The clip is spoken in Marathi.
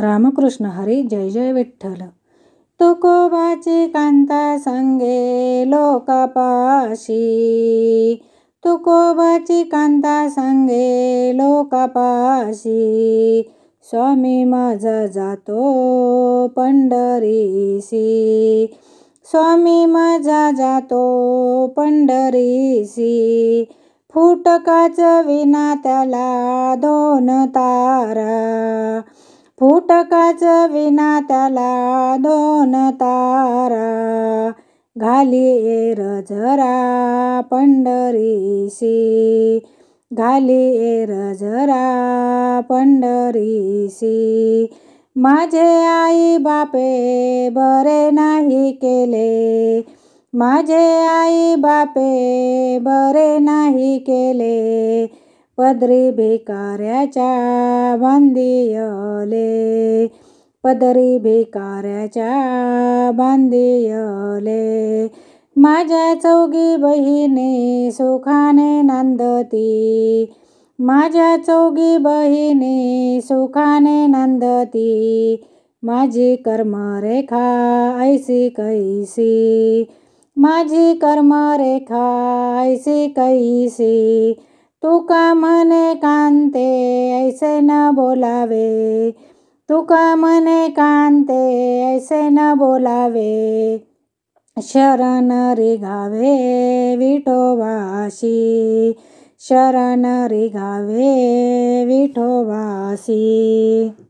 रामकृष्ण हरी जय जय विठ्ठल तुकोबाची कांता सांगे लोकापाशी तुकोबाची कांता सांगे लोकापाशी स्वामी माझा जातो पंढरीसी स्वामी माझा जातो पंढरीसी फुटकाच विना त्याला दोन तारा फुटकाचं विना त्याला दोन तारा घाली जरा पंढरीसी घाली जरा पंढरीसी माझे आई बापे बरे नाही केले माझे आई बापे बरे नाही केले पदरी भिकाऱ्याच्या बांदियले पदरी भिकाऱ्याच्या बांदियले माझ्या चौगी बहिणी सुखाने नांदती माझ्या चौगी बहिणी सुखाने नांदती माझी कर्मरेखा ऐशी कैसी माझी कर्मरेखा ऐशी कैसी तुका मने कांते ऐसे न बोलावे तुका मने कांते ऐसे न बोलावे शरण विठो विठोवाशी शरण विठो विठोवासी